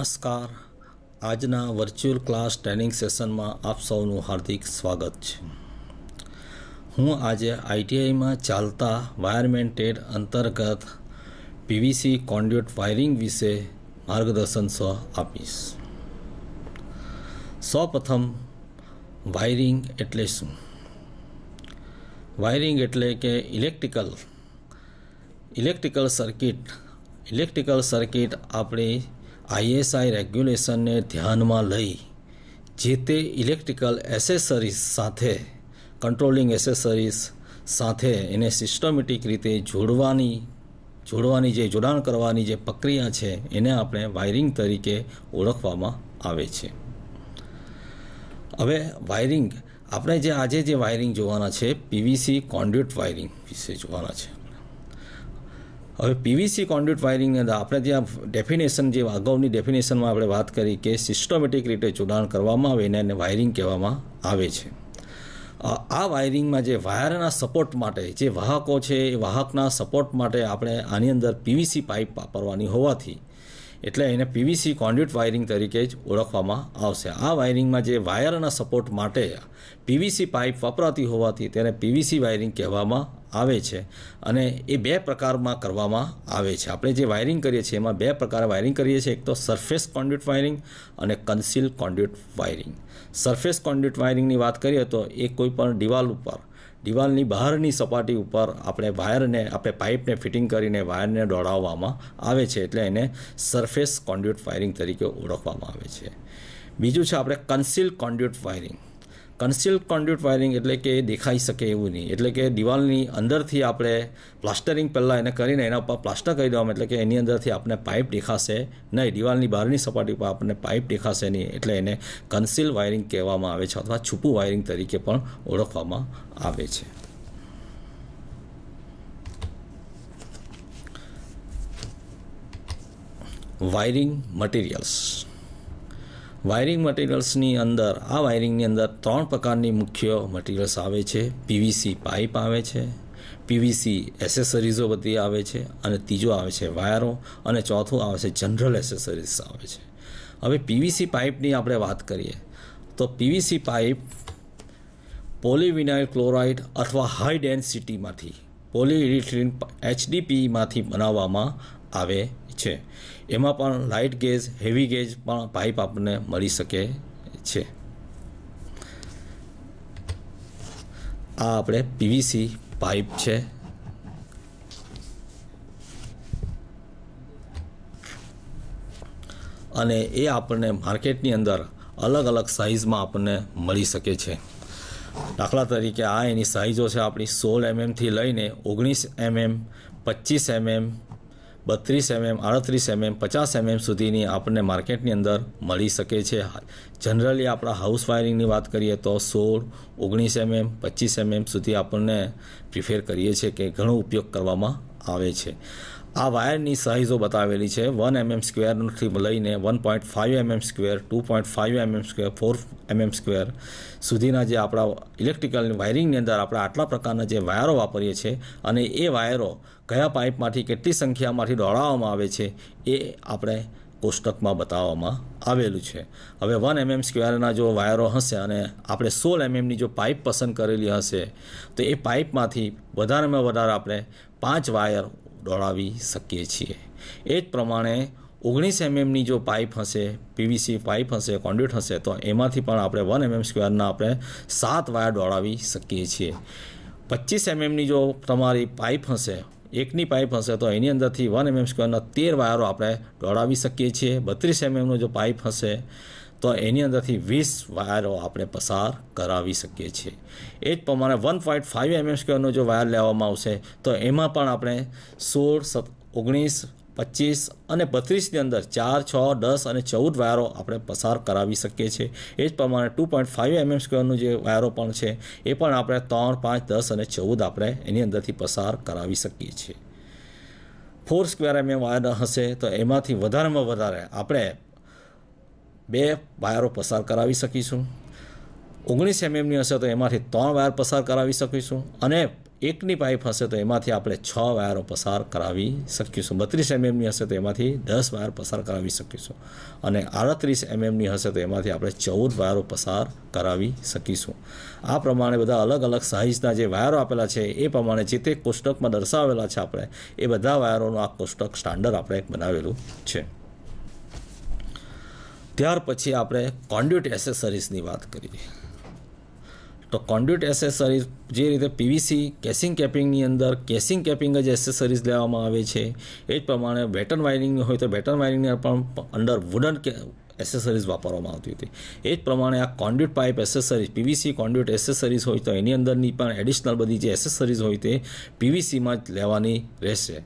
નમસ્કાર આજના virtual class training સેશનમાં આપ સૌનું હાર્દિક સ્વાગત છે હું આજે આઈટીઆઈમાં ચાલતા વાયરમેન ટેડ અંતર્ગત પીવીસી કોન્ડ્યુટ વાયરિંગ વિશે માર્ગદર્શન સ્વ આપીશ સૌપ્રથમ વાયરિંગ એટલે શું વાયરિંગ એટલે કે electrical electrical circuit electrical circuit આપણી આઈએસઆઈ રેગ્યુલેશનને ધ્યાનમાં લઈ જે તે ઇલેક્ટ્રિકલ એસેસરીઝ સાથે કંટ્રોલિંગ એસેસરીઝ સાથે એને સિસ્ટમેટિક રીતે જોડવાની જોડવાની જે જોડાણ કરવાની જે પ્રક્રિયા છે એને આપણે વાયરિંગ તરીકે ઓળખવામાં આવે છે હવે વાયરિંગ આપણે જે આજે જે વાયરિંગ જોવાના છે પીવીસી કોન્ડ્યુટ વાયરિંગ વિશે જોવાના છે હવે પીવીસી કોન્ડ્યુટ વાયરિંગની અંદર આપણે ત્યાં ડેફિનેશન જે અગાઉની ડેફિનેશનમાં આપણે વાત કરી કે સિસ્ટમેટિક રીતે જોડાણ કરવામાં આવે એને વાયરિંગ કહેવામાં આવે છે આ વાયરિંગમાં જે વાયરના સપોર્ટ માટે જે વાહકો છે એ વાહકના સપોર્ટ માટે આપણે આની અંદર પીવીસી પાઇપ વાપરવાની હોવાથી એટલે એને પીવીસી કોન્ડ્યુટ વાયરિંગ તરીકે જ ઓળખવામાં આવશે આ વાયરિંગમાં જે વાયરના સપોર્ટ માટે પીવીસી પાઇપ વપરાતી હોવાથી તેને પીવીસી વાયરિંગ કહેવામાં આવે છે અને એ બે પ્રકારમાં કરવામાં આવે છે આપણે જે વાયરિંગ કરીએ છીએ એમાં બે પ્રકારે વાયરિંગ કરીએ છીએ એક તો સરફેસ કોન્ડ્યુટ વાયરિંગ અને conceal conduit wiring surface conduit વાયરિંગની વાત કરીએ તો એ કોઈપણ દિવાલ ઉપર દિવાલની બહારની સપાટી ઉપર આપણે વાયરને આપણે પાઇપને ફિટિંગ કરીને વાયરને દોડાવવામાં આવે છે એટલે એને સરફેસ કોન્ડ્યુટ વાયરિંગ તરીકે ઓળખવામાં આવે છે બીજું છે આપણે conceal conduit wiring conceal conduit wiring એટલે કે દેખાઈ શકે એવું નહીં એટલે કે દિવાલની અંદરથી આપણે પ્લાસ્ટરિંગ પહેલાં એને કરીને એના ઉપર પ્લાસ્ટર કરી દેવામાં એટલે કે એની અંદરથી આપણે પાઇપ દેખાશે નહીં દિવાલની બહારની સપાટી પર આપણને પાઇપ દેખાશે નહીં એટલે એને કન્સીલ વાયરિંગ કહેવામાં આવે છે અથવા છુપું વાયરિંગ તરીકે પણ ઓળખવામાં આવે છે વાયરિંગ મટીરિયલ્સ વાયરિંગ મટીરિયલ્સની અંદર આ વાયરિંગની અંદર ત્રણ પ્રકારની મુખ્ય મટીરિયલ્સ આવે છે પીવીસી પાઇપ આવે છે પીવીસી એસેસરીઝો બધી આવે છે અને ત્રીજો આવે છે વાયરો અને ચોથું આવે છે જનરલ એસેસરીઝ આવે છે હવે પીવીસી પાઇપની આપણે વાત કરીએ તો પીવીસી પાઇપ પોલિવિનાઇલ ક્લોરાઇડ અથવા હાઈ ડેન્સિટીમાંથી પોલિઇથિલિન એચડીપીમાંથી બનાવવામાં આવે છે એમાં પણ લાઇટ ગેજ હેવી ગેજ પણ પાઇપ આપણને મળી શકે છે આ આપણે પીવીસી પાઇપ છે અને એ આપણને માર્કેટની અંદર અલગ અલગ સાઇઝમાં આપણને મળી શકે છે દાખલા તરીકે આ એની સાઇઝો છે આપણી સોળ એમએમથી લઈને ઓગણીસ એમએમ પચીસ એમએમ બત્રીસ એમએમ આડત્રીસ એમએમ પચાસ એમએમ સુધીની આપણને માર્કેટની અંદર મળી શકે છે જનરલી આપણા હાઉસ વાયરિંગની વાત કરીએ તો સોળ ઓગણીસ એમએમ પચીસ એમએમ સુધી આપણને પ્રિફેર કરીએ છીએ કે ઘણો ઉપયોગ કરવામાં આવે છે આ વાયરની સાઇઝો બતાવેલી છે વન એમએમ સ્ક્વેરથી લઈને one point five mm square two point five mm square four mm square સુધીના જે આપણા ઇલેક્ટ્રિકલ વાયરિંગની અંદર આપણે આટલા પ્રકારના જે વાયરો વાપરીએ છીએ અને એ વાયરો કયા પાઇપમાંથી કેટલી સંખ્યામાંથી દોડાવવામાં આવે છે એ આપણે કોષ્ટકમાં બતાવવામાં આવેલું છે હવે વન એમએમ સ્ક્વેરના જો વાયરો હશે અને આપણે સોળ એમએમની જો પાઇપ પસંદ કરેલી હશે તો એ પાઇપમાંથી વધારેમાં વધારે આપણે પાંચ વાયર દોડાવી શકીએ છીએ એ જ પ્રમાણે ઓગણીસ એમએમની જો પાઇપ હશે પીવીસી પાઇપ હશે કોન્ડ્યુટ હશે તો એમાંથી પણ આપણે વન એમએમ સ્ક્વેરના આપણે સાત વાયર દોડાવી શકીએ છીએ પચીસ એમએમની જો તમારી પાઇપ હશે એકની પાઇપ હશે તો એની અંદરથી વન એમએમ સ્ક્વેરના તેર વાયરો આપણે દોડાવી શકીએ છીએ બત્રીસ એમએમનો જો પાઇપ હશે તો એની અંદરથી વીસ વાયરો આપણે પસાર કરાવી શકીએ છીએ એ જ પ્રમાણે વન પોઈન્ટ ફાઇવ એમએમ સ્ક્વેરનો જો વાયર લેવામાં આવશે તો એમાં પણ આપણે સોળ સત ઓગણીસ પચીસ અને બત્રીસની અંદર ચાર છ દસ અને ચૌદ વાયરો આપણે પસાર કરાવી શકીએ છીએ એ જ પ્રમાણે ટુ પોઈન્ટ ફાઇવ એમએમ સ્ક્વેરનું જે વાયરો પણ છે એ પણ આપણે ત્રણ પાંચ દસ અને ચૌદ આપણે એની અંદરથી પસાર કરાવી શકીએ છીએ ફોર સ્ક્વેર એમએમ વાયર હશે તો એમાંથી વધારેમાં વધારે આપણે બે વાયરો પસાર કરાવી શકીશું ઓગણીસ એમએમની હશે તો એમાંથી ત્રણ વાયર પસાર કરાવી શકીશું અને એકની પાઇપ હશે તો એમાંથી આપણે છ વાયરો પસાર કરાવી શકીશું બત્રીસ એમએમની હશે તો એમાંથી દસ વાયર પસાર કરાવી શકીશું અને આડત્રીસ એમએમની હશે તો એમાંથી આપણે ચૌદ વાયરો પસાર કરાવી શકીશું આ પ્રમાણે બધા અલગ અલગ સાઇઝના જે વાયરો આપેલા છે એ પ્રમાણે જે તે કોષ્ટકમાં દર્શાવેલા છે આપણે એ બધા વાયરોનું આ કોષ્ટક સ્ટાન્ડર્ડ આપણે બનાવેલું છે ત્યાર પછી આપણે કોન્ડ્યુટ એસેસરીઝની વાત કરીએ તો કોન્ડ્યુટ એસેસરીઝ જે રીતે પીવીસી કેસિંગ કેપિંગની અંદર કેસિંગ કેપિંગ જ એસેસરીઝ લેવામાં આવે છે એ જ પ્રમાણે બેટન વાયરિંગની હોય તો બેટન વાયરિંગની પણ અંડર વુડન કે એસેસરીઝ વાપરવામાં આવતી હતી એ જ પ્રમાણે આ conduit pipe accessories PVC conduit accessories હોય તો એની અંદરની પણ એડિશનલ બધી જે એસેસરીઝ હોય તે પીવીસીમાં જ લેવાની રહેશે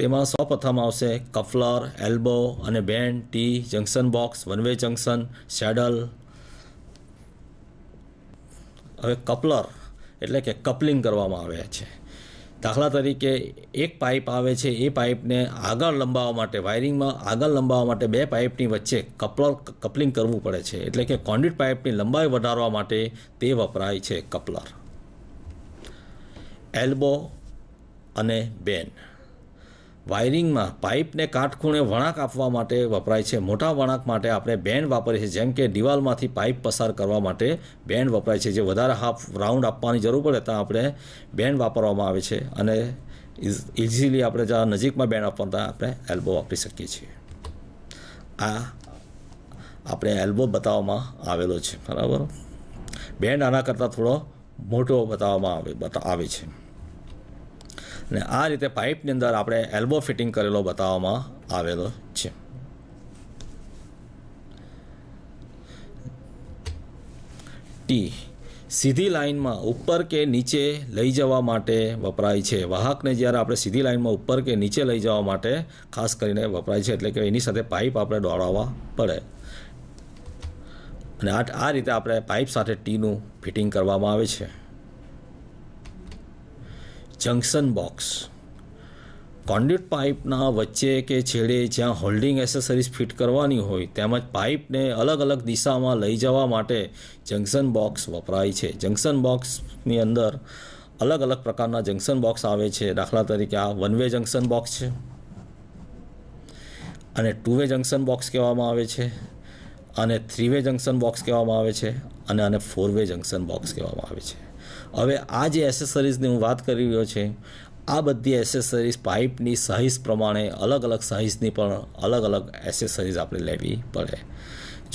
તેમાં સૌ પ્રથમ આવશે કફલર એલ્બો અને bend T junction box one way junction saddle હવે કપલર એટલે કે કપલિંગ કરવામાં આવે છે દાખલા તરીકે એક પાઇપ આવે છે એ પાઇપને આગળ લંબાવવા માટે વાયરિંગમાં આગળ લંબાવવા માટે બે પાઇપની વચ્ચે કપલર કપલિંગ કરવું પડે છે એટલે કે કોન્ડિટ પાઇપની લંબાઈ વધારવા માટે તે વપરાય છે કપલર એલ્બો અને બેન વાયરિંગમાં પાઇપને કાટખૂણે વળાંક આપવા માટે વપરાય છે મોટા વળાંક માટે આપણે બેન્ડ વાપરીએ છીએ જેમ કે દિવાલમાંથી પાઇપ પસાર કરવા માટે બેન્ડ વપરાય છે જે વધારે હાફ રાઉન્ડ આપવાની જરૂર પડે ત્યાં આપણે બેન્ડ વાપરવામાં આવે છે અને ઇઝીલી આપણે જ્યાં નજીકમાં બેન્ડ ત્યાં આપણે એલ્બો વાપરી શકીએ છીએ આ આપણે એલ્બો બતાવવામાં આવેલો છે બરાબર બેન્ડ આના કરતાં થોડો મોટો બતાવવામાં આવે બતા આવે છે અને આ રીતે પાઇપની અંદર આપણે એલ્બો ફિટિંગ કરેલો બતાવવામાં આવેલો છે ટી સીધી લાઇનમાં ઉપર કે નીચે લઈ જવા માટે વપરાય છે વાહકને જ્યારે આપણે સીધી લાઇનમાં ઉપર કે નીચે લઈ જવા માટે ખાસ કરીને વપરાય છે એટલે કે એની સાથે પાઇપ આપણે દોડાવવા પડે અને આ રીતે આપણે પાઇપ સાથે ટીનું ફિટિંગ કરવામાં આવે છે જંકશન બોક્સ કોન્ડિટ પાઇપના વચ્ચે કે છેડે જ્યાં હોલ્ડિંગ એસેસરીઝ ફિટ કરવાની હોય તેમજ પાઇપને અલગ અલગ દિશામાં લઈ જવા માટે જંકશન બોક્સ વપરાય છે જંકશન બોક્સની અંદર અલગ અલગ પ્રકારના જંકશન બોક્સ આવે છે દાખલા તરીકે આ વન વે જંકશન બોક્સ છે અને ટુ વે જંકશન બોક્સ કહેવામાં આવે છે અને થ્રી વે જંકશન બોક્સ કહેવામાં આવે છે અને આને ફોર વે જંકશન બોક્સ કહેવામાં આવે છે હવે આ જે એસેસરીઝની હું વાત કરી રહ્યો છે આ બધી એસેસરીઝ પાઇપની સાઇઝ પ્રમાણે અલગ અલગ સાઇઝની પણ અલગ અલગ એસેસરીઝ આપણે લેવી પડે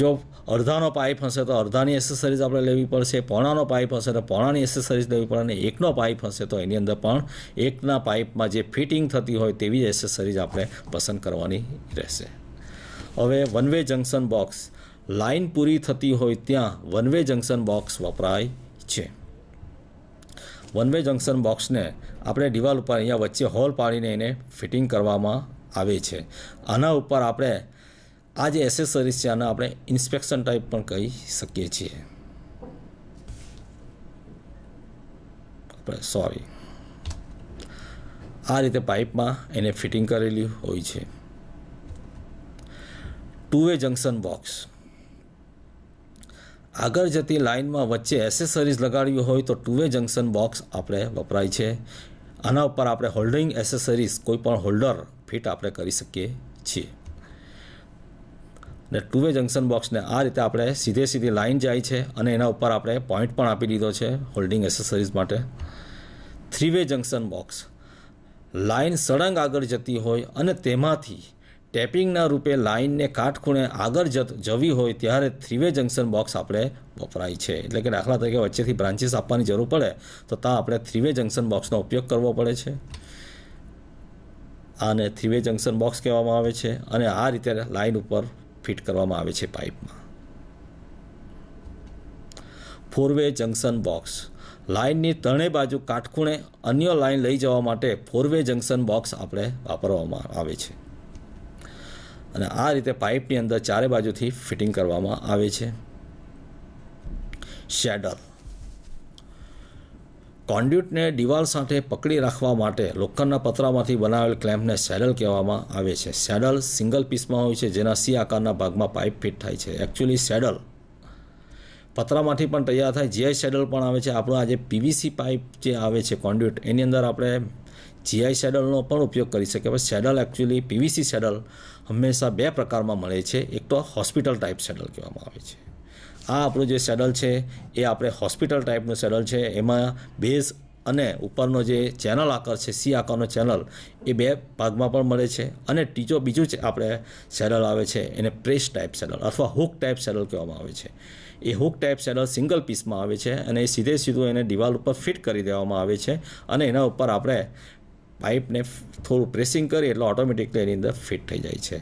જો અડધાનો પાઇપ હશે તો અડધાની એસેસરીઝ આપણે લેવી પડશે પોણાનો પાઇપ હશે તો પોણાની એસેસરીઝ લેવી પડે અને એકનો પાઇપ હશે તો એની અંદર પણ એકના પાઇપમાં જે ફિટિંગ થતી હોય તેવી જ એસેસરીઝ આપણે પસંદ કરવાની રહેશે હવે one way junction box line પૂરી થતી હોય ત્યાં વન વે જંકશન બોક્સ વપરાય છે વન વે જંકશન બોક્સને આપણે દિવાલ ઉપર અહીંયા વચ્ચે હોલ પાડીને એને ફિટિંગ કરવામાં આવે છે આના ઉપર આપણે આ જે એસેસરીઝ છે આના આપણે ઇન્સ્પેક્શન ટાઈપ પણ કહી શકીએ છીએ આપણે સોરી આ રીતે પાઇપમાં એને ફિટિંગ કરેલી હોય છે ટુ વે જંકશન બોક્સ આગળ જતી લાઇનમાં વચ્ચે એસેસરીઝ લગાડવી હોય તો ટુ વે જંકશન બોક્સ આપણે વપરાય છે આના ઉપર આપણે હોલ્ડિંગ એસેસરીઝ કોઈપણ હોલ્ડર ફિટ આપણે કરી શકીએ છીએ ને ટુ વે જંકશન બોક્સને આ રીતે આપણે સીધે સીધી લાઇન જાય છે અને એના ઉપર આપણે પોઈન્ટ પણ આપી દીધો છે હોલ્ડિંગ એસેસરીઝ માટે three way junction box line સળંગ આગળ જતી હોય અને તેમાંથી ટેપિંગના રૂપે લાઇનને કાટખૂણે આગળ જત જવી હોય ત્યારે થ્રીવે જંકશન બોક્સ આપણે વપરાય છે એટલે કે દાખલા તરીકે વચ્ચેથી બ્રાન્ચીસ આપવાની જરૂર પડે તો ત્યાં આપણે થ્રીવે જંકશન બોક્સનો ઉપયોગ કરવો પડે છે આને થ્રીવે જંકશન બોક્સ કહેવામાં આવે છે અને આ રીતે લાઇન ઉપર ફિટ કરવામાં આવે છે પાઇપમાં ફોરવે જંકશન બોક્સ લાઇનની ત્રણેય બાજુ કાટખૂણે અન્ય લાઇન લઈ જવા માટે ફોરવે જંકશન બોક્સ આપણે વાપરવામાં આવે છે અને આ રીતે પાઇપની અંદર ચારે બાજુથી ફિટિંગ કરવામાં આવે છે શેડર કોન્ડ્યુટને દિવાલ સાથે પકડી રાખવા માટે લોખંડના પતરામાંથી બનાવેલ ક્લેમ્પને સેડલ કહેવામાં આવે છે સેડલ સિંગલ પીસમાં હોય છે જેના સી આકારના ભાગમાં પાઇપ ફિટ થાય છે એકચ્યુઅલી સેડલ પતરામાંથી પણ તૈયાર થાય જે સેડલ પણ આવે છે આપણો આ જે પીવીસી પાઇપ જે આવે છે કોન્ડ્યુટ એની અંદર આપણે જીઆઈ સેડલનો પણ ઉપયોગ કરી શકે પણ સેડલ એકચ્યુઅલી પીવીસી સેડલ હંમેશા બે પ્રકારમાં મળે છે એક તો હોસ્પિટલ ટાઈપ સેડલ કહેવામાં આવે છે આ આપણું જે સેડલ છે એ આપણે હોસ્પિટલ ટાઈપનું સેડલ છે એમાં બેઝ અને ઉપરનો જે ચેનલ આકાર છે સી આકારનો ચેનલ એ બે ભાગમાં પણ મળે છે અને ત્રીજો બીજું જ આપણે સેડલ આવે છે એને પ્રેસ ટાઈપ સેડલ અથવા હુક ટાઈપ સેડલ કહેવામાં આવે છે એ હુક ટાઈપ સેડલ સિંગલ પીસમાં આવે છે અને એ સીધે સીધું એને દિવાલ ઉપર ફિટ કરી દેવામાં આવે છે અને એના ઉપર આપણે પાઇપને થોડું પ્રેસિંગ કરીએ એટલે ઓટોમેટિકલી એની અંદર ફિટ થઈ જાય છે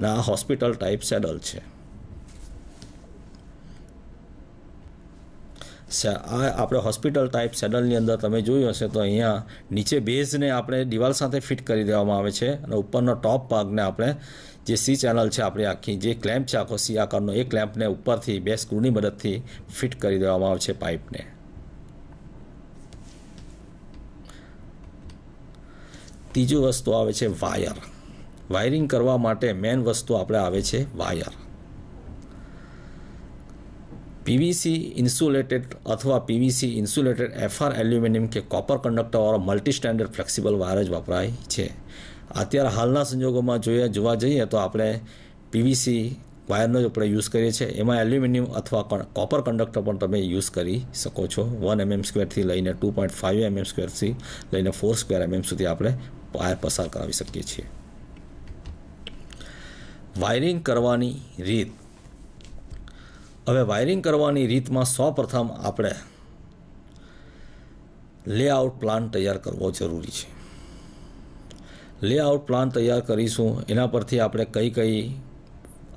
અને આ હોસ્પિટલ ટાઈપ સેડલ છે આ આપણે હોસ્પિટલ ટાઈપ સેડલની અંદર તમે જોયું હશે તો અહીંયા નીચે બેઝને આપણે દિવાલ સાથે ફિટ કરી દેવામાં આવે છે અને ઉપરનો ટોપ ભાગને આપણે જે સી ચેનલ છે આપણી આખી જે ક્લેમ્પ છે આખો સી આકારનો એ ક્લેમ્પને ઉપરથી બે સ્ક્રૂની મદદથી ફિટ કરી દેવામાં આવે છે પાઇપને ત્રીજું વસ્તુ આવે છે વાયર વાયરિંગ કરવા માટે મેઇન વસ્તુ આપણે આવે છે વાયર પીવીસી ઇન્સ્યુલેટેડ અથવા પીવીસી ઇન્સ્યુલેટેડ એફઆર એલ્યુમિનિયમ કે કોપર કંડક્ટરવાળો મલ્ટી સ્ટેન્ડર્ડ ફ્લેક્સિબલ વાયર જ વપરાય છે અત્યારે હાલના સંજોગોમાં જોઈએ જોવા જઈએ તો આપણે પીવીસી વાયરનો જ આપણે યુઝ કરીએ છીએ એમાં એલ્યુમિનિયમ અથવા કોપર કંડક્ટર પણ તમે યુઝ કરી શકો છો વન એમએમ સ્ક્વેરથી લઈને ટુ પોઈન્ટ ફાઇવ એમએમ સ્ક્વેરથી લઈને ફોર સ્ક્વેર એમએમ સુધી આપણે વાયર પસાર કરાવી શકીએ છીએ વાયરિંગ કરવાની રીત હવે વાયરિંગ કરવાની રીતમાં સૌપ્રથમ આપણે લેઆઉટ પ્લાન તૈયાર કરવો જરૂરી છે લેઆઉટ પ્લાન તૈયાર કરીશું એના પરથી આપણે કઈ કઈ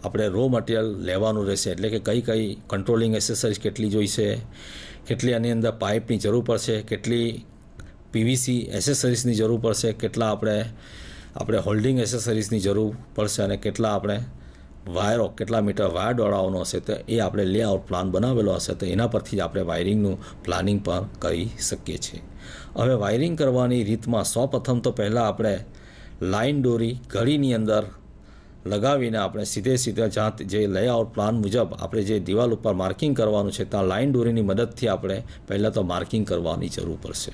આપણે રો મટીરિયલ લેવાનું રહેશે એટલે કે કઈ કઈ કંટ્રોલિંગ એસેસરીઝ કેટલી જોઈશે કેટલી આની અંદર પાઇપની જરૂર પડશે કેટલી પીવીસી એસેસરીઝની જરૂર પડશે કેટલા આપણે આપણે હોલ્ડિંગ એસેસરીઝની જરૂર પડશે અને કેટલા આપણે વાયરો કેટલા મીટર વાયર દોડાવવાનો હશે તો એ આપણે લેઆઉટ પ્લાન બનાવેલો હશે તો એના પરથી જ આપણે વાયરિંગનું પ્લાનિંગ પણ કરી શકીએ છીએ હવે વાયરિંગ કરવાની રીતમાં સૌ પ્રથમ તો પહેલાં આપણે લાઇન દોરી ઘડીની અંદર લગાવીને આપણે સીધે સીધા જ્યાં જે લેઆઉટ પ્લાન મુજબ આપણે જે દિવાલ ઉપર માર્કિંગ કરવાનું છે ત્યાં લાઇન દોરીની મદદથી આપણે પહેલાં તો માર્કિંગ કરવાની જરૂર પડશે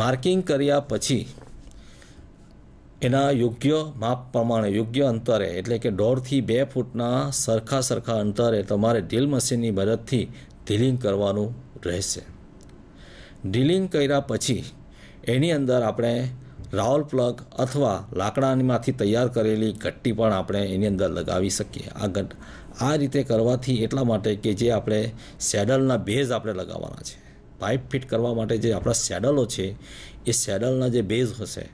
માર્કિંગ કર્યા પછી એના યોગ્ય માપ પ્રમાણે યોગ્ય અંતરે એટલે કે દોઢથી બે ફૂટના સરખા સરખા અંતરે તમારે ડ્રીલ મશીનની મદદથી ડ્રીલિંગ કરવાનું રહેશે ડ્રીલિંગ કર્યા પછી એની અંદર આપણે રાવલ પ્લગ અથવા લાકડામાંથી તૈયાર કરેલી ગટ્ટી પણ આપણે એની અંદર લગાવી શકીએ આ ગટ આ રીતે કરવાથી એટલા માટે કે જે આપણે સેડલના બેઝ આપણે લગાવવાના છે પાઇપ ફિટ કરવા માટે જે આપણા સેડલો છે એ સેડલના જે બેઝ હશે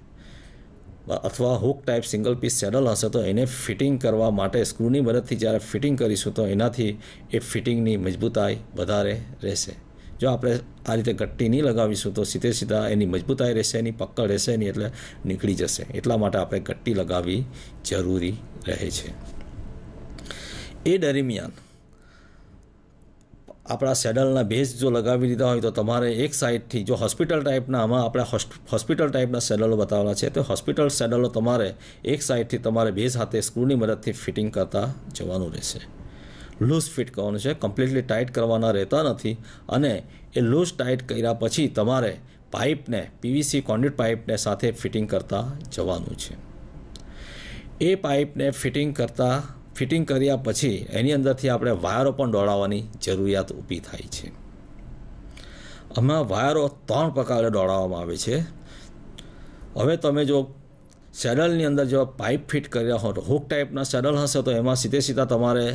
અથવા hook type single piece saddle હશે તો એને ફિટિંગ કરવા માટે સ્ક્રૂની મદદથી જ્યારે ફિટિંગ કરીશું તો એનાથી એ ફિટિંગની મજબૂતાઈ વધારે રહેશે જો આપણે આ રીતે ગટ્ટી નહીં લગાવીશું તો સીધે સીધા એની મજબૂતાઈ રહેશે એની પક્કડ રહેશે નહીં એટલે નીકળી જશે એટલા માટે આપણે ગટ્ટી લગાવવી જરૂરી રહે છે એ દરમિયાન આપણા સેડલના બેઝ જો લગાવી દીધા હોય તો તમારે એક સાઈડ થી જો હોસ્પિટલ ટાઈપના આમાં આપા હોસ્પિટલ ટાઈપના સેડલનો બતાવવાનો છે તો હોસ્પિટલ સેડલનો તમારે એક સાઈડ થી તમારે બેઝ સાથે સ્ક્રુની મદદથી ફિટિંગ કરતા જવાનું રહેશે લૂઝ ફિટ કરવાનું છે કમ્પ્લીટલી ટાઈટ કરવાનો રહેતા નથી અને એ લૂઝ ટાઈટ કર્યા પછી તમારે પાઇપને પીવીસી કોન્ડ્યુટ પાઇપને સાથે ફિટિંગ કરતા જવાનું છે એ પાઇપને ફિટિંગ કરતા ફિટિંગ કર્યા પછી એની અંદરથી આપણે વાયરો પણ દોડાવવાની જરૂરિયાત ઊભી થાય છે આમાં વાયરો ત્રણ પ્રકારે દોડાવવામાં આવે છે હવે તમે જો સેડલની અંદર જો પાઇપ ફિટ કર્યા હો તો હુક ટાઈપના સેડલ હશે તો એમાં સીધે સીધા તમારે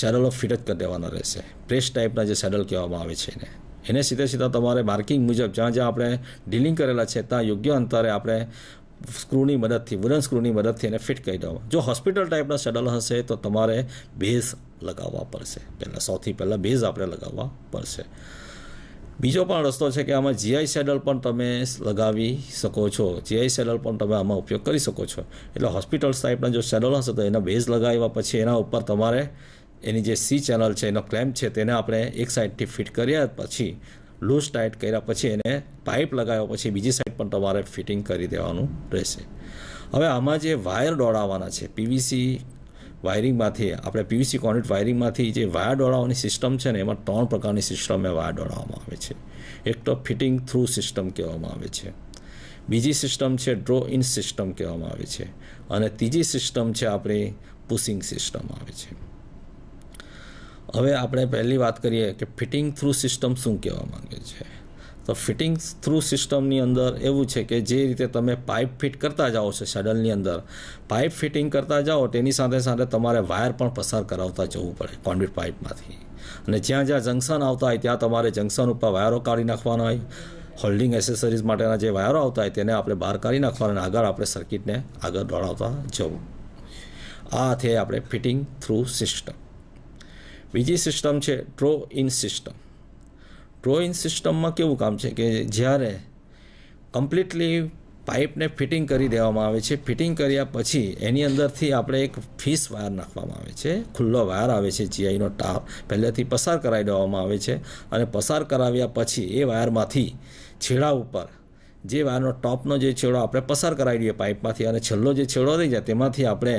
સેડલો ફિટ જ કરી દેવાના રહેશે પ્રેસ ટાઈપના જે સેડલ કહેવામાં આવે છે એને એને સીધે સીધા તમારે માર્કિંગ મુજબ જ્યાં જ્યાં આપણે ડીલિંગ કરેલા છે ત્યાં યોગ્ય અંતરે આપણે સ્ક્રૂની મદદથી વુડન સ્ક્રૂની મદદથી એને ફિટ કરી દેવામાં જો હોસ્પિટલ ટાઈપના શટલ હશે તો તમારે બેઝ લગાવવા પડશે પહેલાં સૌથી પહેલાં બેઝ આપણે લગાવવા પડશે બીજો પણ રસ્તો છે કે આમાં જીઆઈ સેડલ પણ તમે લગાવી શકો છો જીઆઈ સેડલ પણ તમે આમાં ઉપયોગ કરી શકો છો એટલે હોસ્પિટલ ટાઈપના જો સેડલ હશે તો એના બેઝ લગાવ્યા પછી એના ઉપર તમારે એની જે સી ચેનલ છે એનો ક્લેમ્પ છે તેને આપણે એક સાઈડથી ફિટ કર્યા પછી લૂઝ ટાઈટ કર્યા પછી એને પાઇપ લગાવ્યા પછી બીજી સાઈડ પણ તમારે ફિટિંગ કરી દેવાનું રહેશે હવે આમાં જે વાયર દોડાવવાના છે પીવીસી વાયરિંગમાંથી આપણે પીવીસી કોન્ક્રીટ વાયરિંગમાંથી જે વાયર દોડાવવાની સિસ્ટમ છે ને એમાં ત્રણ પ્રકારની સિસ્ટમે વાયર દોડાવવામાં આવે છે એક તો ફિટિંગ થ્રુ સિસ્ટમ કહેવામાં આવે છે બીજી સિસ્ટમ છે ડ્રો ઇન સિસ્ટમ કહેવામાં આવે છે અને ત્રીજી સિસ્ટમ છે આપણી પુસિંગ સિસ્ટમ આવે છે હવે આપણે પહેલી વાત કરીએ કે ફિટિંગ થ્રુ સિસ્ટમ શું કહેવા માંગે છે તો ફિટિંગ થ્રુ સિસ્ટમની અંદર એવું છે કે જે રીતે તમે પાઇપ ફિટ કરતા જાઓ છો શટલની અંદર પાઇપ ફિટિંગ કરતા જાઓ તેની સાથે સાથે તમારે વાયર પણ પસાર કરાવતા જવું પડે કોન્ડ્યુટ પાઇપમાંથી અને જ્યાં જ્યાં જંક્શન આવતા હોય ત્યાં તમારે જંક્શન ઉપર વાયરો કાઢી નાખવાના હોય હોલ્ડિંગ એસેસરીઝ માટેના જે વાયરો આવતા હોય તેને આપણે બહાર કાઢી નાખવાના આગળ આપણે સર્કિટને આગળ દોડાવતા જવું આ છે આપણે ફિટિંગ થ્રુ સિસ્ટમ બીજી સિસ્ટમ છે draw in system draw in સિસ્ટમમાં કેવું કામ છે કે જ્યારે કમ્પ્લીટલી પાઇપને ફિટિંગ કરી દેવામાં આવે છે ફિટિંગ કર્યા પછી એની અંદરથી આપણે એક ફીસ વાયર નાખવામાં આવે છે ખુલ્લો વાયર આવે છે જીઆઈનો ટાપ પહેલેથી પસાર કરાવી દેવામાં આવે છે અને પસાર કરાવ્યા પછી એ વાયરમાંથી છેડા ઉપર જે વાયરનો ટોપનો જે છેડો આપણે પસાર કરાવી દઈએ પાઇપમાંથી અને છેલ્લો જે છેડો રહી જાય તેમાંથી આપણે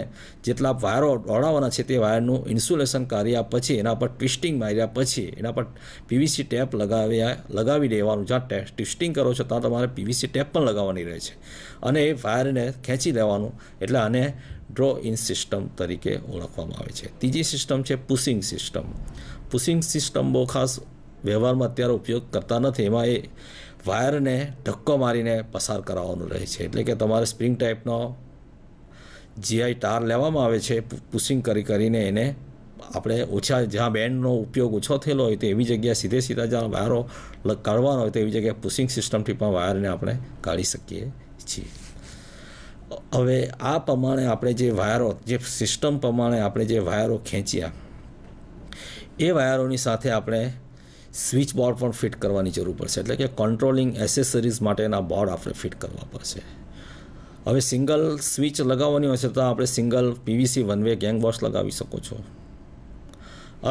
જેટલા વાયરો દોડાવવાના છે તે વાયરનું ઇન્સ્યુલેશન કર્યા પછી એના પર ટ્વિસ્ટિંગ માર્યા પછી એના પર પીવીસી ટેપ લગાવ્યા લગાવી દેવાનું જ્યાં ટ્વિસ્ટિંગ કરો છો ત્યાં તમારે પીવીસી ટેપ પણ લગાવવાની રહે છે અને એ વાયરને ખેંચી લેવાનું એટલે આને ડ્રો ઇન સિસ્ટમ તરીકે ઓળખવામાં આવે છે ત્રીજી સિસ્ટમ છે પુશિંગ સિસ્ટમ પુશિંગ સિસ્ટમ બહુ ખાસ વ્યવહારમાં અત્યારે ઉપયોગ કરતા નથી એમાં એ વાયરને ધક્કો મારીને પસાર કરાવવાનું રહે છે એટલે કે તમારે સ્પ્રિંગ ટાઈપનો જીઆઈ તાર લેવામાં આવે છે પુશિંગ કરી કરીને એને આપણે ઓછા જ્યાં બેન્ડનો ઉપયોગ ઓછો થયેલો હોય તો એવી જગ્યાએ સીધે સીધા જ્યાં વાયરો કાઢવાનો હોય તેવી જગ્યાએ પુશિંગ સિસ્ટમથી પણ વાયરને આપણે કાઢી શકીએ છીએ હવે આ પ્રમાણે આપણે જે વાયરો જે સિસ્ટમ પ્રમાણે આપણે જે વાયરો ખેંચ્યા એ વાયરોની સાથે આપણે સ્વિચ બોર્ડ પણ ફિટ કરવાની જરૂર પડશે એટલે કે કંટ્રોલિંગ એસેસરીઝ માટેના બોર્ડ આપણે ફિટ કરવા પડશે હવે સિંગલ સ્વિચ લગાવવાની હોય છે તો આપણે single PVC one way gang box લગાવી શકો છો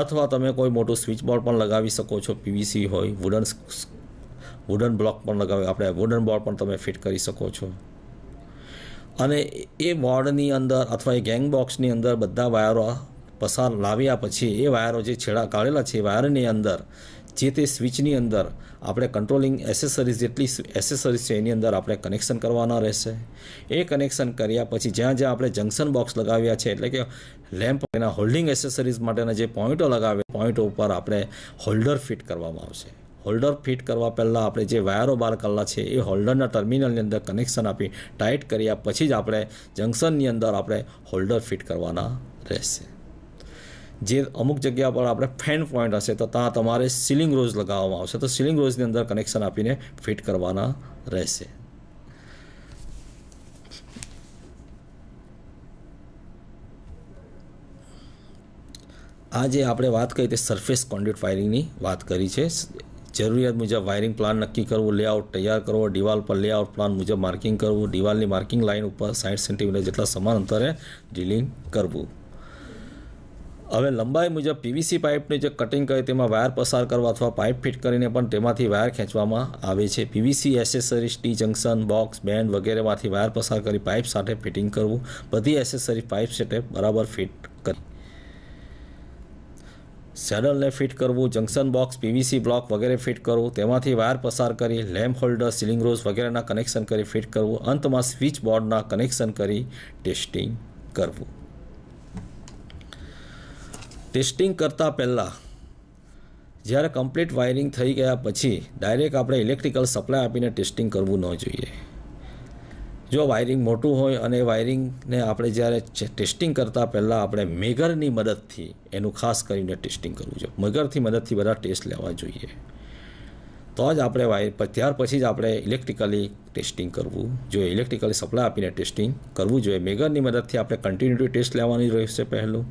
અથવા તમે કોઈ મોટું સ્વિચ બોર્ડ પણ લગાવી શકો છો પીવીસી હોય વુડન વુડન બ્લોક પણ લગાવી આપણે વુડન બોર્ડ પણ તમે ફિટ કરી શકો છો અને એ બોર્ડની અંદર અથવા એ ગેંગ બોક્સની અંદર બધા વાયરો પસાર લાવ્યા પછી એ વાયરો જે છેડા કાઢેલા છે એ વાયરની અંદર જે તે સ્વિચની અંદર આપણે કંટ્રોલિંગ એસેસરીઝ જેટલી એસેસરીઝ છે એની અંદર આપણે કનેક્શન કરવાના રહેશે એ કનેક્શન કર્યા પછી જ્યાં જ્યાં આપણે જંક્શન બોક્સ લગાવ્યા છે એટલે કે લેમ્પ એના હોલ્ડિંગ એસેસરીઝ માટેના જે પોઈન્ટો લગાવે પોઈન્ટો ઉપર આપણે હોલ્ડર ફિટ કરવામાં આવશે હોલ્ડર ફિટ કરવા પહેલાં આપણે જે વાયરો બાર કરેલા છે એ હોલ્ડરના ટર્મિનલની અંદર કનેક્શન આપી ટાઈટ કર્યા પછી જ આપણે જંક્શનની અંદર આપણે હોલ્ડર ફિટ કરવાના રહેશે જે અમુક જગ્યા પર આપણે ફેન પોઈન્ટ હશે તો ત્યાં તમારે સિલિંગ રોઝ લગાવવામાં આવશે તો સીલિંગ રોઝની અંદર કનેક્શન આપીને ફિટ કરવાના રહેશે આ જે આપણે વાત કરી તે સરફેસ કોન્ડ્યુટ વાયરિંગની વાત કરી છે જરૂરિયાત મુજબ વાયરિંગ પ્લાન નક્કી કરવું લેઆઉટ તૈયાર કરવો દિવાલ પર લેઆઉટ પ્લાન મુજબ માર્કિંગ કરવું દિવાલની માર્કિંગ લાઇન ઉપર સાઠ સેન્ટીમીટર જેટલા સમાન અંતરે ડ્રિલિંગ કરવું હવે લંબાઈ મુજબ પીવીસી પાઇપની જે કટિંગ કરી તેમાં વાયર પસાર કરવા અથવા પાઇપ ફિટ કરીને પણ તેમાંથી વાયર ખેંચવામાં આવે છે પીવીસી એસેસરી સ્ટી જંકશન બોક્સ બેન્ડ વગેરેમાંથી વાયર પસાર કરી પાઇપ સાથે ફિટિંગ કરવું બધી એસેસરી પાઇપ સેટે બરાબર ફિટ કરી સેડલને ફિટ કરવું જંકશન બોક્સ પીવીસી બ્લોક વગેરે ફિટ કરવું તેમાંથી વાયર પસાર કરી લેમ્પ હોલ્ડર સિલિંગ રોઝ વગેરેના કનેક્શન કરી ફિટ કરવું અંતમાં સ્વિચ બોર્ડના કનેક્શન કરી ટેસ્ટિંગ કરવું ટેસ્ટિંગ કરતાં પહેલાં જ્યારે કમ્પ્લીટ વાયરિંગ થઈ ગયા પછી ડાયરેક્ટ આપણે ઇલેક્ટ્રિકલ સપ્લાય આપીને ટેસ્ટિંગ કરવું ન જોઈએ જો વાયરિંગ મોટું હોય અને વાયરિંગને આપણે જ્યારે ટેસ્ટિંગ કરતાં પહેલાં આપણે મેગરની મદદથી એનું ખાસ કરીને ટેસ્ટિંગ કરવું જોઈએ મેગરથી મદદથી બધા ટેસ્ટ લેવા જોઈએ તો જ આપણે વાયર ત્યાર પછી જ આપણે ઇલેક્ટ્રિકલી ટેસ્ટિંગ કરવું જોઈએ ઇલેક્ટ્રિકલી સપ્લાય આપીને ટેસ્ટિંગ કરવું જોઈએ મેગરની મદદથી આપણે કન્ટિન્યુટી ટેસ્ટ લેવાની રહેશે પહેલું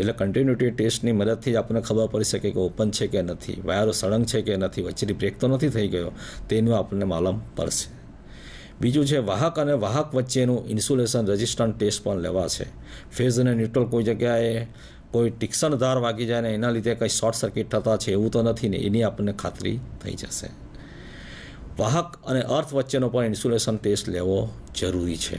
એટલે કન્ટિન્યુટી ટેસ્ટની મદદથી જ આપણને ખબર પડી શકે કે ઓપન છે કે નથી વાયરો સળંગ છે કે નથી વચ્ચેથી બ્રેક તો નથી થઈ ગયો તેનું આપણને માલમ પડશે બીજું છે વાહક અને વાહક વચ્ચેનું ઇન્સ્યુલેશન રેઝિસ્ટન્ટ ટેસ્ટ પણ લેવા છે ફેઝ અને ન્યુટ્રલ કોઈ જગ્યાએ કોઈ ટિક્સણ ધાર વાગી જાય ને એના લીધે કંઈ શોર્ટ સર્કિટ થતા છે એવું તો નથી ને એની આપણને ખાતરી થઈ જશે વાહક અને અર્થ વચ્ચેનો પણ ઇન્સ્યુલેશન ટેસ્ટ લેવો જરૂરી છે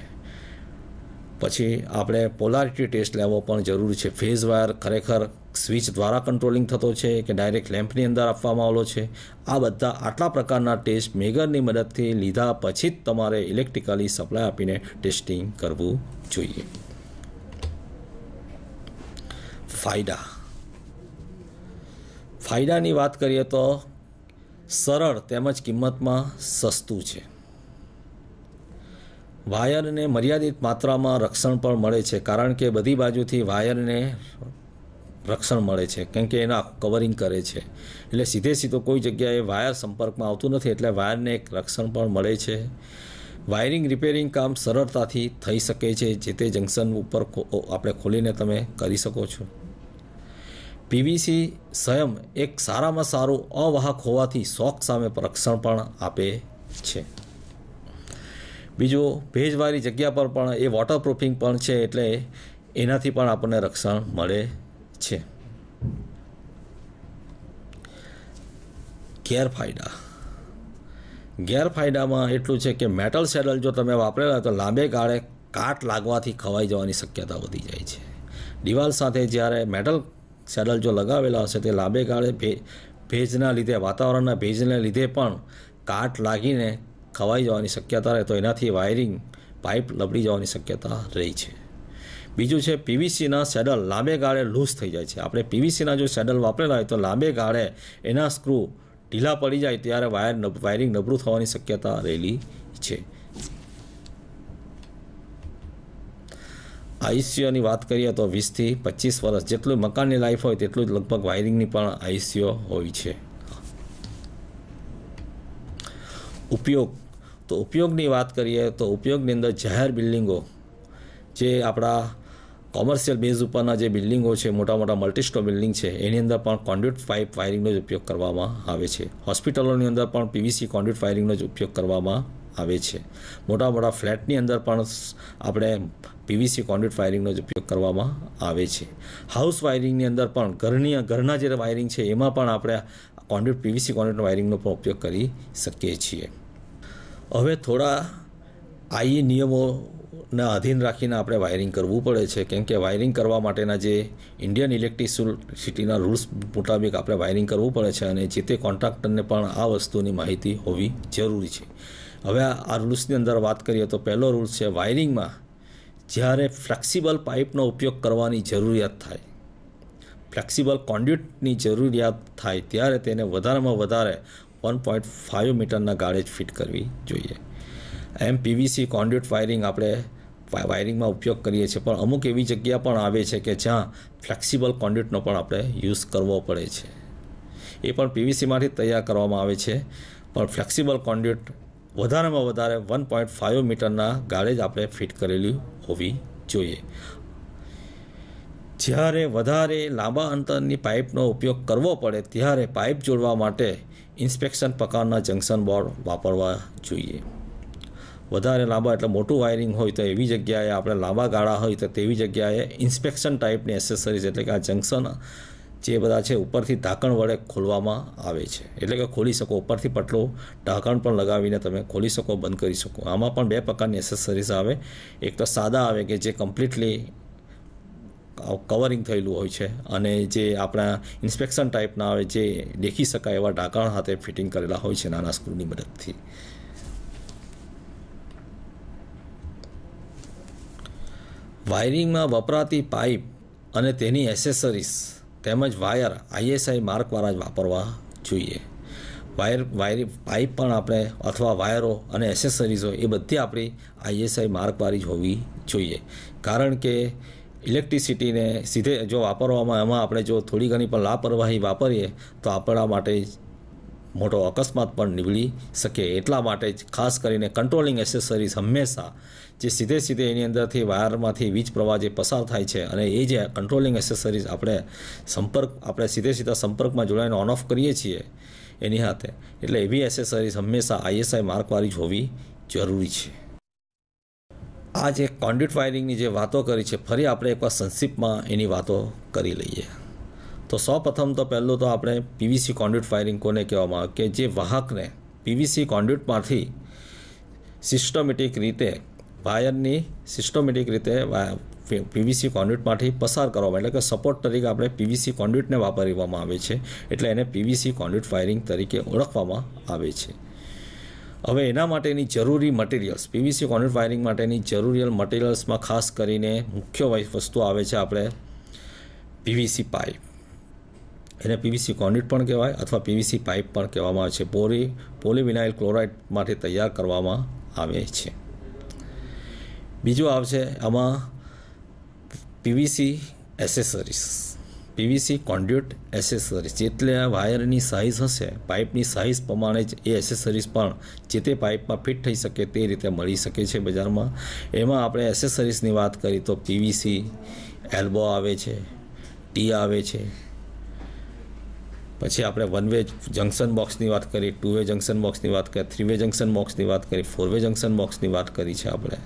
પછી આપણે પોલારિટી ટેસ્ટ લેવો પણ જરૂરી છે ફેઝ વાયર ખરેખર સ્વિચ દ્વારા કંટ્રોલિંગ થતો છે કે ડાયરેક્ટ લેમ્પની અંદર આપવામાં આવેલો છે આ બધા આટલા પ્રકારના ટેસ્ટ મેગરની મદદથી લીધા પછી જ તમારે ઇલેક્ટ્રિકલી સપ્લાય આપીને ટેસ્ટિંગ કરવું જોઈએ ફાયદા ફાયદાની વાત કરીએ તો સરળ તેમજ કિંમતમાં સસ્તું છે વાયરને મર્યાદિત માત્રામાં રક્ષણ પણ મળે છે કારણ કે બધી બાજુથી વાયરને રક્ષણ મળે છે કેમ કે એના કવરિંગ કરે છે એટલે સીધે સીધો કોઈ જગ્યાએ વાયર સંપર્કમાં આવતું નથી એટલે વાયરને એક રક્ષણ પણ મળે છે વાયરિંગ રિપેરિંગ કામ સરળતાથી થઈ શકે છે જે તે જંકશન ઉપર આપણે ખોલીને તમે કરી શકો છો પીવીસી સ્વયં એક સારામાં સારું અવાહક હોવાથી શોખ સામે રક્ષણ પણ આપે છે બીજું ભેજવાળી જગ્યા પર પણ એ વોટરપ્રૂફિંગ પણ છે એટલે એનાથી પણ આપણને રક્ષણ મળે છે ગેરફાયદા ગેરફાયદામાં એટલું છે કે મેટલ સેડલ જો તમે વાપરેલા તો લાંબે ગાળે કાટ લાગવાથી ખવાઈ જવાની શક્યતા વધી જાય છે દિવાલ સાથે જ્યારે મેટલ સેડલ જો લગાવેલા હશે તે લાંબે ગાળે ભેજના લીધે વાતાવરણના ભેજને લીધે પણ કાટ લાગીને ખવાઈ જવાની શક્યતા રહે તો એનાથી વાયરિંગ પાઇપ લબડી જવાની શક્યતા રહી છે બીજું છે પીવીસીના સેડલ લાંબે ગાળે લૂઝ થઈ જાય છે આપણે પીવીસીના જો સેડલ વાપરેલા હોય તો લાંબે ગાળે એના સ્ક્રૂ ઢીલા પડી જાય ત્યારે વાયર વાયરિંગ નબળું થવાની શક્યતા રહેલી છે આયુષ્યની વાત કરીએ તો વીસથી પચીસ વર્ષ જેટલું મકાનની લાઈફ હોય તેટલું જ લગભગ વાયરિંગની પણ આયુષ્ય હોય છે ઉપયોગ તો ઉપયોગની વાત કરીએ તો ઉપયોગની અંદર જાહેર બિલ્ડિંગો જે આપણા કોમર્શિયલ બેઝ ઉપરના જે બિલ્ડિંગો છે મોટા મોટા મલ્ટીસ્ટો બિલ્ડિંગ છે એની અંદર પણ કોન્ડ્યુટ પાઇપ વાયરિંગનો જ ઉપયોગ કરવામાં આવે છે હોસ્પિટલોની અંદર પણ પીવીસી કોન્ડ્યુટ વાયરિંગનો જ ઉપયોગ કરવામાં આવે છે મોટા મોટા ફ્લેટની અંદર પણ આપણે પીવીસી કોન્ડ્યુટ વાયરિંગનો જ ઉપયોગ કરવામાં આવે છે હાઉસ વાયરિંગની અંદર પણ ઘરની ઘરના જે વાયરિંગ છે એમાં પણ આપણે કોન્ડ્યુટ પીવીસી કોન્ડ્યુટ વાયરિંગનો પણ ઉપયોગ કરી શકીએ છીએ હવે થોડા આઈ નિયમોના આધીન રાખીને આપણે વાયરિંગ કરવું પડે છે કેમ કે વાયરિંગ કરવા માટેના જે ઇન્ડિયન ઇલેક્ટ્રિસિટીના રૂલ્સ મુતાબિક આપણે વાયરિંગ કરવું પડે છે અને જે તે કોન્ટ્રાક્ટરને પણ આ વસ્તુની માહિતી હોવી જરૂરી છે હવે આ રૂલ્સની અંદર વાત કરીએ તો પહેલો રૂલ્સ છે વાયરિંગમાં જ્યારે ફ્લેક્સિબલ પાઇપનો ઉપયોગ કરવાની જરૂરિયાત થાય ફ્લેક્સિબલ કોન્ડ્યુટની જરૂરિયાત થાય ત્યારે તેને વધારેમાં વધારે વન પોઈન્ટ ફાઇવ મીટરના ગાળે જ ફિટ કરવી જોઈએ એમ પીવીસી કોન્ડ્યુટ વાયરિંગ આપણે વાયરિંગમાં ઉપયોગ કરીએ છીએ પણ અમુક એવી જગ્યા પણ આવે છે કે જ્યાં ફ્લેક્સિબલ કોન્ડ્યુટનો પણ આપણે યુઝ કરવો પડે છે એ પણ પીવીસીમાંથી તૈયાર કરવામાં આવે છે પણ ફ્લેક્સિબલ કોન્ડ્યુટ વધારેમાં વધારે વન પોઈન્ટ ફાઇવ મીટરના ગાળે જ આપણે ફિટ કરેલી હોવી જોઈએ જ્યારે વધારે લાંબા અંતરની પાઇપનો ઉપયોગ કરવો પડે ત્યારે પાઇપ જોડવા માટે ઇન્સ્પેક્શન પ્રકારના જંકશન બોર્ડ વાપરવા જોઈએ વધારે લાંબા એટલે મોટું વાયરિંગ હોય તો એવી જગ્યાએ આપણે લાંબા ગાળા હોય તો તેવી જગ્યાએ ઇન્સ્પેક્શન ટાઈપની એસેસરીઝ એટલે કે આ જંકશન જે બધા છે ઉપરથી ઢાંકણ વડે ખોલવામાં આવે છે એટલે કે ખોલી શકો ઉપરથી પટલો ઢાંકણ પણ લગાવીને તમે ખોલી શકો બંધ કરી શકો આમાં પણ બે પ્રકારની એસેસરીઝ આવે એક તો સાદા આવે કે જે કમ્પ્લીટલી કવરિંગ થયેલું હોય છે અને જે આપણા ઇન્સ્પેક્શન ટાઈપના આવે જે દેખી શકાય એવા ઢાંકણ સાથે ફિટિંગ કરેલા હોય છે નાના સ્ક્રૂની મદદથી વાયરિંગમાં વપરાતી પાઇપ અને તેની એસેસરીઝ તેમજ વાયર આઈએસઆઈ માર્કવાળા જ વાપરવા જોઈએ વાયર વાયર પાઇપ પણ આપણે અથવા વાયરો અને એસેસરીઝો એ બધી આપણી આઈએસઆઈ માર્કવાળી જ હોવી જોઈએ કારણ કે ઇલેક્ટ્રિસિટીને સીધે જો વાપરવામાં એમાં આપણે જો થોડી ઘણી પણ લાપરવાહી વાપરીએ તો આપણા માટે મોટો અકસ્માત પણ નીકળી શકે એટલા માટે જ ખાસ કરીને કંટ્રોલિંગ એસેસરીઝ હંમેશા જે સીધે સીધે એની અંદરથી વાયરમાંથી વીજ પ્રવાહ જે પસાર થાય છે અને એ જે કંટ્રોલિંગ એસેસરીઝ આપણે સંપર્ક આપણે સીધે સીધા સંપર્કમાં જોડાઈને ઓન ઓફ કરીએ છીએ એની સાથે એટલે એવી એસેસરીઝ હંમેશા આઈએસઆઈ માર્કવાળી જ હોવી જરૂરી છે આ જે કોન્ડ્યુટ વાયરિંગની જે વાતો કરી છે ફરી આપણે એકવાર સંક્ષિપ્તમાં એની વાતો કરી લઈએ તો સૌ પ્રથમ તો પહેલું તો આપણે પીવીસી કોન્ડ્યુટ વાયરિંગ કોને કહેવામાં આવે કે જે વાહકને પીવીસી કોન્ડ્યુટમાંથી સિસ્ટમેટિક રીતે વાયરની સિસ્ટમેટિક રીતે પીવીસી કોન્ડ્યુટમાંથી પસાર કરવામાં એટલે કે સપોર્ટ તરીકે આપણે પીવીસી કોન્ડ્યુટને વાપરવામાં આવે છે એટલે એને પીવીસી કોન્ડ્યુટ વાયરિંગ તરીકે ઓળખવામાં આવે છે હવે એના માટેની જરૂરી મટીરિયલ્સ પીવીસી કોન્ક્રીટ વાયરિંગ માટેની જરૂરિયલ મટીરિયલ્સમાં ખાસ કરીને મુખ્ય વસ્તુ આવે છે આપણે પીવીસી પાઇપ એને પીવીસી કોન્ક્રીટ પણ કહેવાય અથવા પીવીસી પાઇપ પણ કહેવામાં આવે છે પોરી પોલિવિનાઇલ ક્લોરાઇડ માટે તૈયાર કરવામાં આવે છે બીજું આવશે આમાં PVC accessories PVC conduit accessories એટલે વાયરની સાઇઝ હશે પાઇપની સાઇઝ પ્રમાણે જ એ એસેસરીઝ પણ જે તે પાઇપમાં ફિટ થઈ શકે તે રીતે મળી શકે છે બજારમાં એમાં આપણે એસેસરીઝની વાત કરીએ તો પીવીસી એલ્બો આવે છે ટી આવે છે પછી આપણે વન વે જંકશન બોક્સની વાત કરી ટુ વે જંક્શન બોક્સની વાત કરી થ્રી વે જંક્શન બોક્સની વાત કરી ફોર વે જંક્શન બોક્સની વાત કરી છે આપણે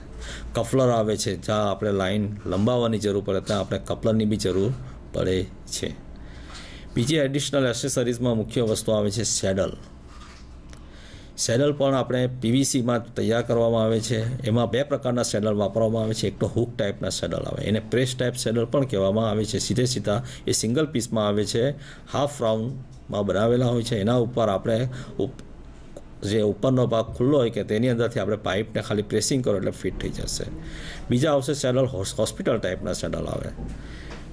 કફલર આવે છે જ્યાં આપણે લાઇન લંબાવવાની જરૂર પડે ત્યાં આપણે કપલરની બી જરૂર પડે છે બીજી એડિશનલ એસેસરીઝમાં મુખ્ય વસ્તુ આવે છે સેડલ સેડલ પણ આપણે પીવીસીમાં તૈયાર કરવામાં આવે છે એમાં બે પ્રકારના સેડલ વાપરવામાં આવે છે એક તો હુક ટાઈપના સેડલ આવે એને પ્રેસ ટાઈપ સેડલ પણ કહેવામાં આવે છે સીધે સીધા એ સિંગલ પીસમાં આવે છે હાફ રાઉન્ડમાં બનાવેલા હોય છે એના ઉપર આપણે જે ઉપરનો ભાગ ખુલ્લો હોય કે તેની અંદરથી આપણે પાઇપને ખાલી પ્રેસિંગ કરો એટલે ફિટ થઈ જશે બીજા આવશે સેડલ હોસ્પિટલ ટાઈપના સેડલ આવે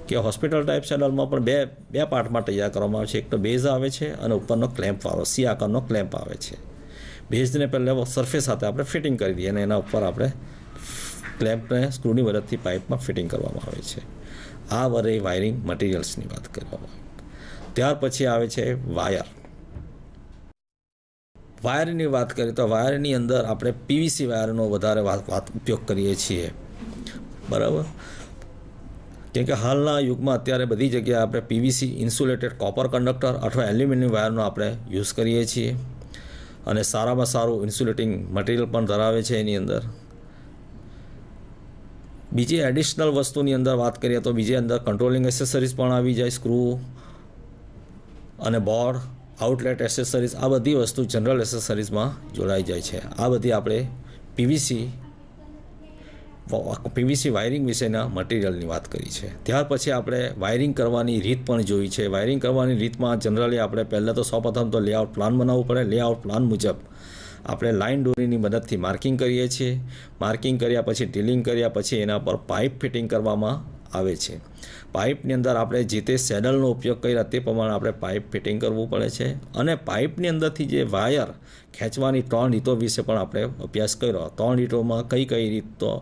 કે હોસ્પિટલ ટાઈપ ચેનલમાં પણ બે બે પાર્ટમાં તૈયાર કરવામાં આવે છે એક તો બેઝ આવે છે અને ઉપરનો ક્લેમ્પ આવે સી આકારનો ક્લેમ્પ આવે છે ભેજને પહેલાં સરફેસ સાથે આપણે ફિટિંગ કરી દઈએ અને એના ઉપર આપણે ક્લેમ્પને સ્ક્રૂની મદદથી પાઇપમાં ફિટિંગ કરવામાં આવે છે આ વરે વાયરિંગ મટીરિયલ્સની વાત કરવામાં આવે ત્યાર પછી આવે છે વાયર વાયરની વાત કરીએ તો વાયરની અંદર આપણે પીવીસી વાયરનો વધારે વાત ઉપયોગ કરીએ છીએ બરાબર કેમકે હાલના યુગમાં અત્યારે બધી જગ્યાએ આપણે પીવીસી ઇન્સ્યુલેટેડ કોપર કંડક્ટર અથવા એલ્યુમિનિયમ વાયરનો આપણે યુઝ કરીએ છીએ અને સારામાં સારું ઇન્સ્યુલેટિંગ મટીરિયલ પણ ધરાવે છે એની અંદર બીજી એડિશનલ વસ્તુની અંદર વાત કરીએ તો બીજી અંદર કંટ્રોલિંગ એસેસરીઝ પણ આવી જાય સ્ક્રૂ અને બોર્ડ આઉટલેટ એસેસરીઝ આ બધી વસ્તુ જનરલ એસેસરીઝમાં જોડાઈ જાય છે આ બધી આપણે પીવીસી પીવીસી વાયરિંગ વિશેના મટીરિયલની વાત કરી છે ત્યાર પછી આપણે વાયરિંગ કરવાની રીત પણ જોઈ છે વાયરિંગ કરવાની રીતમાં જનરલી આપણે પહેલાં તો સૌપ્રથમ તો લેઆઉટ પ્લાન બનાવવું પડે લેઆઉટ પ્લાન મુજબ આપણે લાઇન દોરીની મદદથી માર્કિંગ કરીએ છીએ માર્કિંગ કર્યા પછી ડ્રિલિંગ કર્યા પછી એના પર પાઇપ ફિટિંગ કરવામાં આવે છે પાઇપની અંદર આપણે જે તે સેડલનો ઉપયોગ કર્યા તે પ્રમાણે આપણે પાઇપ ફિટિંગ કરવું પડે છે અને પાઇપની અંદરથી જે વાયર ખેંચવાની ત્રણ રીતો વિશે પણ આપણે અભ્યાસ કર્યો ત્રણ રીતોમાં કઈ કઈ રીતો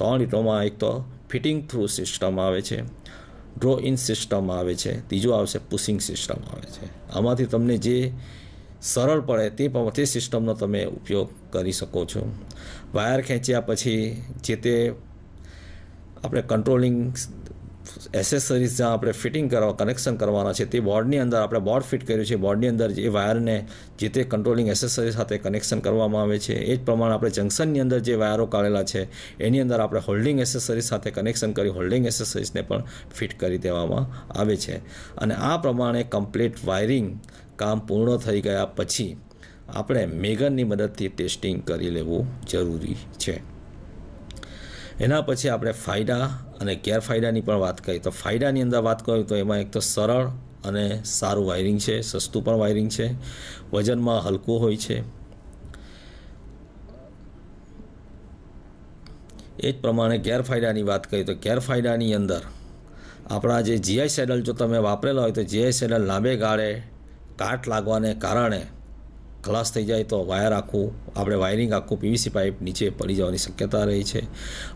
ત્રણ રીતોમાં એક તો ફિટિંગ થ્રુ સિસ્ટમ આવે છે ડ્રો ઇન સિસ્ટમ આવે છે ત્રીજો આવશે પુશિંગ સિસ્ટમ આવે છે આમાંથી તમને જે સરળ પડે તે તે સિસ્ટમનો તમે ઉપયોગ કરી શકો છો વાયર ખેંચ્યા પછી જે તે આપણે કંટ્રોલિંગ એસેસરીઝ જ્યાં આપણે ફિટિંગ કરવા કનેક્શન કરવાના છે તે બોર્ડની અંદર આપણે બોર્ડ ફિટ કર્યું છે બોર્ડની અંદર જે વાયરને જે તે કંટ્રોલિંગ એસેસરી સાથે કનેક્શન કરવામાં આવે છે એ જ પ્રમાણે આપણે જંક્શનની અંદર જે વાયરો કાઢેલા છે એની અંદર આપણે હોલ્ડિંગ એસેસરીઝ સાથે કનેક્શન કરી હોલ્ડિંગ એસેસરીઝને પણ ફિટ કરી દેવામાં આવે છે અને આ પ્રમાણે કમ્પ્લીટ વાયરિંગ કામ પૂર્ણ થઈ ગયા પછી આપણે મેગનની મદદથી ટેસ્ટિંગ કરી લેવું જરૂરી છે એના પછી આપણે ફાયદા અને ગેરફાયદાની પણ વાત કરીએ તો ફાયદાની અંદર વાત કરીએ તો એમાં એક તો સરળ અને સારું વાયરિંગ છે સસ્તું પણ વાયરિંગ છે વજનમાં હલકું હોય છે એ જ પ્રમાણે ગેરફાયદાની વાત કરીએ તો ગેરફાયદાની અંદર આપણા જે જીઆઈ સેડલ જો તમે વાપરેલા હોય તો જીઆઈ સેડલ લાંબે ગાળે કાટ લાગવાને કારણે ખલાસ થઈ જાય તો વાયર આખું આપણે વાયરિંગ આખું પીવીસી પાઇપ નીચે પડી જવાની શક્યતા રહી છે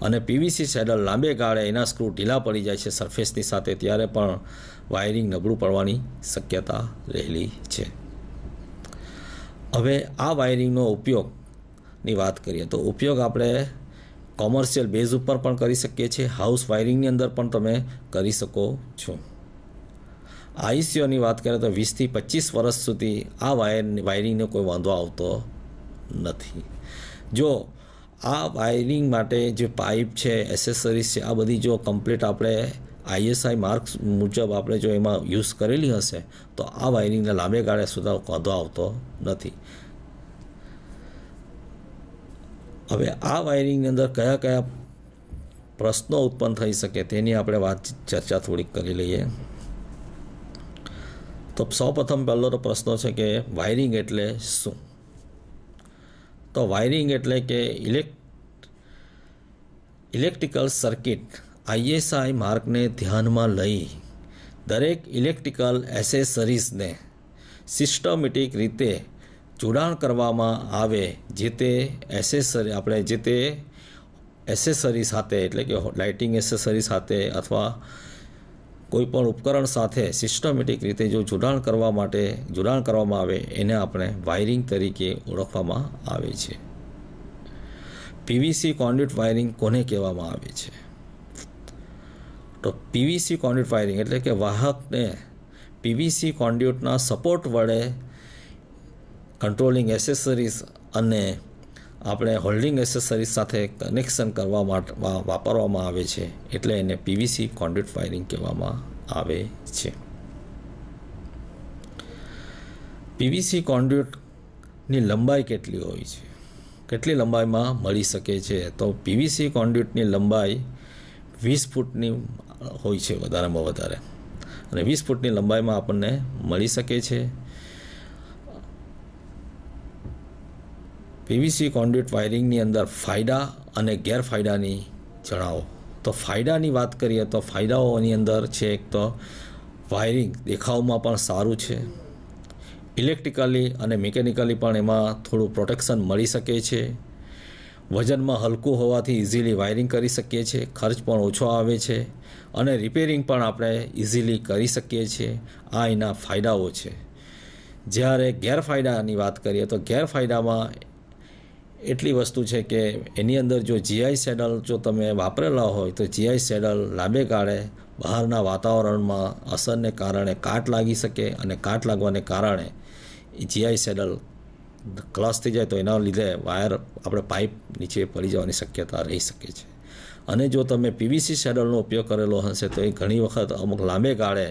અને પીવીસી સેડલ લાંબે ગાળે એના સ્ક્રૂ ઢીલા પડી જાય છે સરફેસની સાથે ત્યારે પણ વાયરિંગ નબળું પડવાની શક્યતા રહેલી છે હવે આ વાયરિંગનો ઉપયોગની વાત કરીએ તો ઉપયોગ આપણે કોમર્શિયલ બેઝ ઉપર પણ કરી શકીએ છીએ હાઉસ વાયરિંગની અંદર પણ તમે કરી શકો છો આઈસીઓની વાત કરીએ તો વીસથી પચીસ વર્ષ સુધી આ વાયર વાયરિંગનો કોઈ વાંધો આવતો નથી જો આ વાયરિંગ માટે જે પાઇપ છે એસેસરીઝ છે આ બધી જો કમ્પ્લીટ આપણે આઈએસઆઈ માર્ક્સ મુજબ આપણે જો એમાં યુઝ કરેલી હશે તો આ વાયરિંગના લાંબે ગાળે સુધી વાંધો આવતો નથી હવે આ વાયરિંગની અંદર કયા કયા પ્રશ્નો ઉત્પન્ન થઈ શકે તેની આપણે વાત ચર્ચા થોડીક કરી લઈએ તો સૌપ્રથમ પહેલો તો પ્રશ્ન છે કે વાયરિંગ એટલે શું તો વાયરિંગ એટલે કે ઇલેક્ટ ઇલેક્ટ્રિકલ સર્કિટ આઈએસઆઈ માર્કને ધ્યાનમાં લઈ દરેક ઇલેક્ટ્રિકલ એસેસરીઝને સિસ્ટમેટિક રીતે જોડાણ કરવામાં આવે જે તે એસેસરી આપણે જે તે એસેસરી સાથે એટલે કે લાઇટિંગ એસેસરી સાથે અથવા કોઈપણ ઉપકરણ સાથે સિસ્ટમેટિક રીતે જો જોડાણ કરવા માટે જોડાણ કરવામાં આવે એને આપણે વાયરિંગ તરીકે ઓળખવામાં આવે છે પીવીસી કોન્ડ્યુટ વાયરિંગ કોને કહેવામાં આવે છે તો પીવીસી કોન્ડ્યુટ વાયરિંગ એટલે કે વાહકને પીવીસી કોન્ડ્યુટના સપોર્ટ વડે કંટ્રોલિંગ એસેસરીઝ અને આપણે હોલ્ડિંગ એસેસરીઝ સાથે કનેક્શન કરવા માટે વાપરવામાં આવે છે એટલે એને પીવીસી કોન્ડ્યુટ વાયરિંગ કહેવામાં આવે છે પીવીસી કોન્ડ્યુટની લંબાઈ કેટલી હોય છે કેટલી લંબાઈમાં મળી શકે છે તો પીવીસી કોન્ડ્યુટની લંબાઈ વીસ ફૂટની હોય છે વધારેમાં વધારે અને વીસ ફૂટની લંબાઈમાં આપણને મળી શકે છે પીવીસી કોન્ડ્યુટ વાયરિંગની અંદર ફાયદા અને ગેરફાયદાની જણાવો તો ફાયદાની વાત કરીએ તો ફાયદાઓની અંદર છે એક તો વાયરિંગ દેખાવમાં પણ સારું છે ઇલેક્ટ્રિકલી અને મિકેનિકલી પણ એમાં થોડું પ્રોટેક્શન મળી શકે છે વજનમાં હલકું હોવાથી ઇઝીલી વાયરિંગ કરી શકીએ છીએ ખર્ચ પણ ઓછો આવે છે અને રિપેરિંગ પણ આપણે ઇઝીલી કરી શકીએ છીએ આ એના ફાયદાઓ છે જ્યારે ગેરફાયદાની વાત કરીએ તો ગેરફાયદામાં એટલી વસ્તુ છે કે એની અંદર જો જીઆઈ સેડલ જો તમે વાપરેલા હોય તો જીઆઈ સેડલ લાંબે ગાળે બહારના વાતાવરણમાં અસરને કારણે કાટ લાગી શકે અને કાટ લાગવાને કારણે જીઆઈ સેડલ ક્લસ થઈ જાય તો એના લીધે વાયર આપણે પાઇપ નીચે પડી જવાની શક્યતા રહી શકે છે અને જો તમે પીવીસી સેડલનો ઉપયોગ કરેલો હશે તો એ ઘણી વખત અમુક લાંબે ગાળે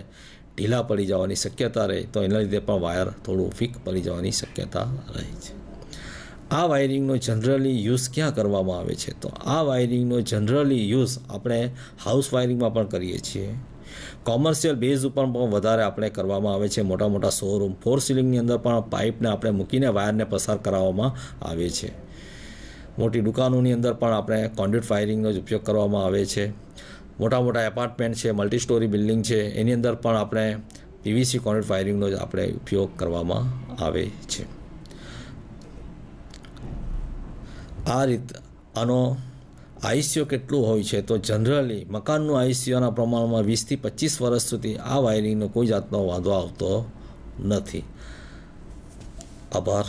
ઢીલા પડી જવાની શક્યતા રહે તો એના લીધે પણ વાયર થોડું ફીક પડી જવાની શક્યતા રહે છે આ વાયરિંગનો જનરલી યુઝ ક્યાં કરવામાં આવે છે તો આ વાયરિંગનો જનરલી યુઝ આપણે હાઉસ વાયરિંગમાં પણ કરીએ છીએ કોમર્શિયલ બેઝ ઉપર પણ વધારે આપણે કરવામાં આવે છે મોટા મોટા શોરૂમ ફોર સિલિંગની અંદર પણ પાઇપને આપણે મૂકીને વાયરને પસાર કરાવવામાં આવે છે મોટી દુકાનોની અંદર પણ આપણે કોન્ડ્યુટ ફાયરિંગનો જ ઉપયોગ કરવામાં આવે છે મોટા મોટા એપાર્ટમેન્ટ છે મલ્ટી સ્ટોરી બિલ્ડિંગ છે એની અંદર પણ આપણે પીવીસી કોન્ડ્યુટ ફાયરિંગનો જ આપણે ઉપયોગ કરવામાં આવે છે આ રીત આનો આયુષ્ય કેટલું હોય છે તો જનરલી મકાનનું આયુષ્યના પ્રમાણમાં વીસથી પચીસ વર્ષ સુધી આ વાયરિંગનો કોઈ જાતનો વાંધો આવતો નથી આભાર